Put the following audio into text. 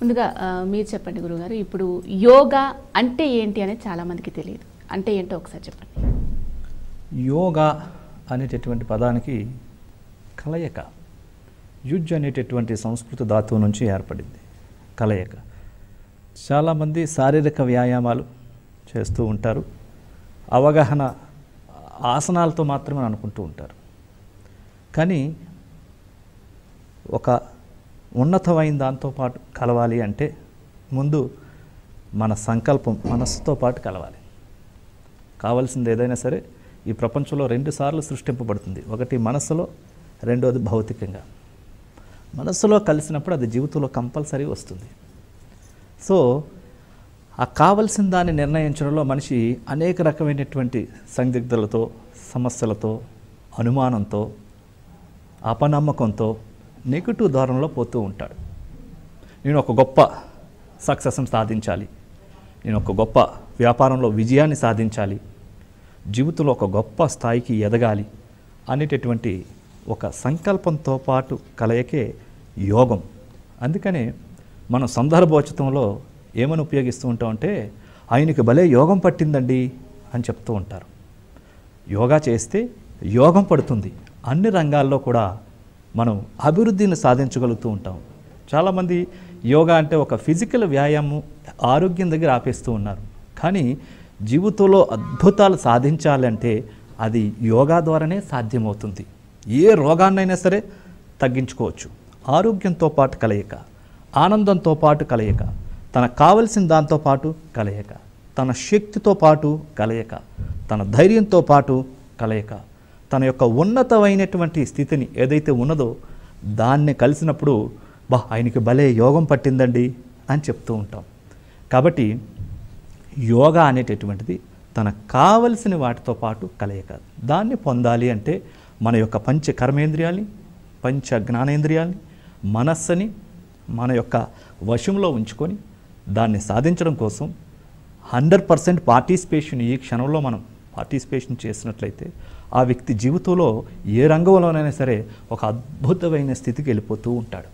ముందుగా మీరు చెప్పండి గురుగారు ఇప్పుడు యోగా అంటే ఏంటి అనేది చాలామందికి తెలియదు అంటే ఏంటో ఒకసారి చెప్పండి యోగా అనేటటువంటి పదానికి కలయిక యుజ్ అనేటటువంటి సంస్కృత ధాతువు నుంచి ఏర్పడింది కలయిక చాలామంది శారీరక వ్యాయామాలు చేస్తూ ఉంటారు అవగాహన ఆసనాలతో మాత్రమే అనుకుంటూ ఉంటారు కానీ ఒక ఉన్నతమైన దాంతో పాటు కలవాలి అంటే ముందు మన సంకల్పం మనస్సుతో పాటు కలవాలి కావాల్సింది ఏదైనా సరే ఈ ప్రపంచంలో రెండుసార్లు సృష్టింపబడుతుంది ఒకటి మనస్సులో రెండోది భౌతికంగా మనస్సులో కలిసినప్పుడు అది జీవితంలో కంపల్సరీ వస్తుంది సో ఆ కావలసిన దాన్ని నిర్ణయించడంలో మనిషి అనేక రకమైనటువంటి సందిగ్ధులతో సమస్యలతో అనుమానంతో అపనమ్మకంతో నెగిటివ్ దారంలో పోతూ ఉంటాడు నేను ఒక గొప్ప సక్సెస్ని సాధించాలి నేను ఒక గొప్ప వ్యాపారంలో విజయాన్ని సాధించాలి జీవితంలో ఒక గొప్ప స్థాయికి ఎదగాలి అనేటటువంటి ఒక సంకల్పంతో పాటు కలయికే యోగం అందుకనే మనం సందర్భోచితంలో ఏమని ఉపయోగిస్తూ ఉంటామంటే ఆయనకి భలే యోగం పట్టిందండి అని చెప్తూ ఉంటారు యోగా చేస్తే యోగం పడుతుంది అన్ని రంగాల్లో కూడా మనం అభివృద్ధిని సాధించగలుగుతూ ఉంటాం చాలామంది యోగా అంటే ఒక ఫిజికల్ వ్యాయామం ఆరోగ్యం దగ్గర ఆపేస్తూ ఉన్నారు కానీ జీవితంలో అద్భుతాలు సాధించాలంటే అది యోగా ద్వారానే సాధ్యమవుతుంది ఏ రోగాన్నైనా సరే తగ్గించుకోవచ్చు ఆరోగ్యంతో పాటు కలయిక ఆనందంతో పాటు కలయిక తన కావలసిన దాంతో పాటు కలయిక తన శక్తితో పాటు కలయిక తన ధైర్యంతో పాటు కలయిక తన యొక్క ఉన్నతమైనటువంటి స్థితిని ఏదైతే ఉన్నదో దాన్ని కలిసినప్పుడు బా ఆయనకి భలే యోగం పట్టిందండి అని చెప్తూ ఉంటాం కాబట్టి యోగా అనేటటువంటిది తనకు కావలసిన వాటితో పాటు కలయిక దాన్ని పొందాలి అంటే మన యొక్క పంచ కర్మేంద్రియాలని పంచ జ్ఞానేంద్రియాలని మనస్సుని మన యొక్క వశంలో ఉంచుకొని దాన్ని సాధించడం కోసం హండ్రెడ్ పర్సెంట్ పార్టిసిపేషన్ ఈ క్షణంలో మనం పార్టిసిపేషన్ చేసినట్లయితే ఆ వ్యక్తి జీవితంలో ఏ రంగంలోనైనా సరే ఒక అద్భుతమైన స్థితికి వెళ్ళిపోతూ ఉంటాడు